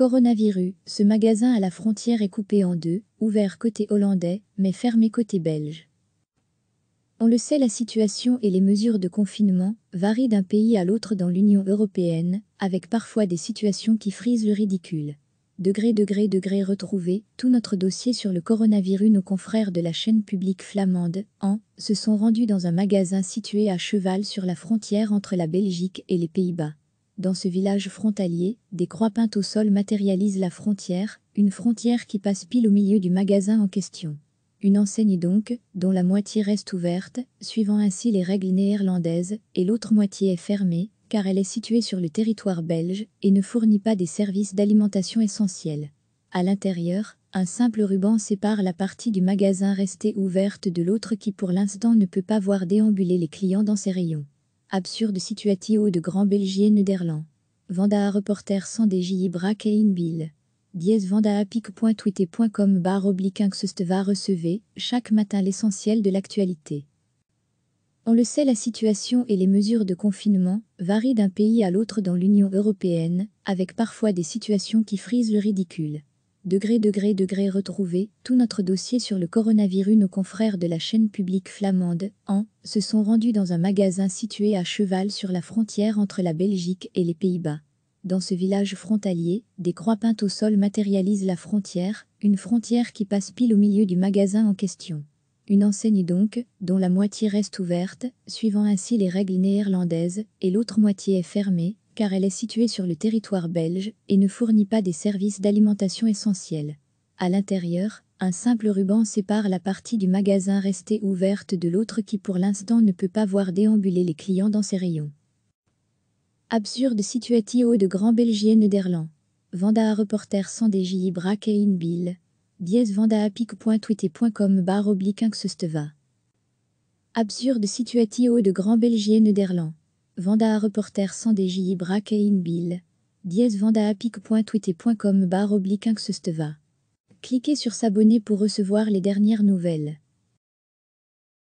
Coronavirus, ce magasin à la frontière est coupé en deux, ouvert côté hollandais, mais fermé côté belge. On le sait, la situation et les mesures de confinement varient d'un pays à l'autre dans l'Union européenne, avec parfois des situations qui frisent le ridicule. Degré, degré, degré, retrouvé, tout notre dossier sur le coronavirus, nos confrères de la chaîne publique flamande, en, se sont rendus dans un magasin situé à cheval sur la frontière entre la Belgique et les Pays-Bas. Dans ce village frontalier, des croix peintes au sol matérialisent la frontière, une frontière qui passe pile au milieu du magasin en question. Une enseigne donc, dont la moitié reste ouverte, suivant ainsi les règles néerlandaises, et l'autre moitié est fermée, car elle est située sur le territoire belge et ne fournit pas des services d'alimentation essentiels. À l'intérieur, un simple ruban sépare la partie du magasin restée ouverte de l'autre qui pour l'instant ne peut pas voir déambuler les clients dans ses rayons. Absurde situation de Grand belgier Nederland. Vanda reporter sans des Brak et bill Diez Vanda pic.twitter.com barre oblique va recevez chaque matin l'essentiel de l'actualité. On le sait, la situation et les mesures de confinement varient d'un pays à l'autre dans l'Union européenne, avec parfois des situations qui frisent le ridicule. Degré, degré, degré, retrouvé tout notre dossier sur le coronavirus. Nos confrères de la chaîne publique flamande, en, hein, se sont rendus dans un magasin situé à cheval sur la frontière entre la Belgique et les Pays-Bas. Dans ce village frontalier, des croix peintes au sol matérialisent la frontière, une frontière qui passe pile au milieu du magasin en question. Une enseigne donc, dont la moitié reste ouverte, suivant ainsi les règles néerlandaises, et l'autre moitié est fermée, car elle est située sur le territoire belge et ne fournit pas des services d'alimentation essentiels. À l'intérieur, un simple ruban sépare la partie du magasin restée ouverte de l'autre qui pour l'instant ne peut pas voir déambuler les clients dans ses rayons. Absurde situatio de Grand Belgier Nederland. Vanda à reporter sans DJ Braque et à pic.twitter.com oblique Absurde situatio de Grand Belgier Nederland. Vanda reporter sans DJ Braque et Inbill. a barre oblique Cliquez sur s'abonner pour recevoir les dernières nouvelles.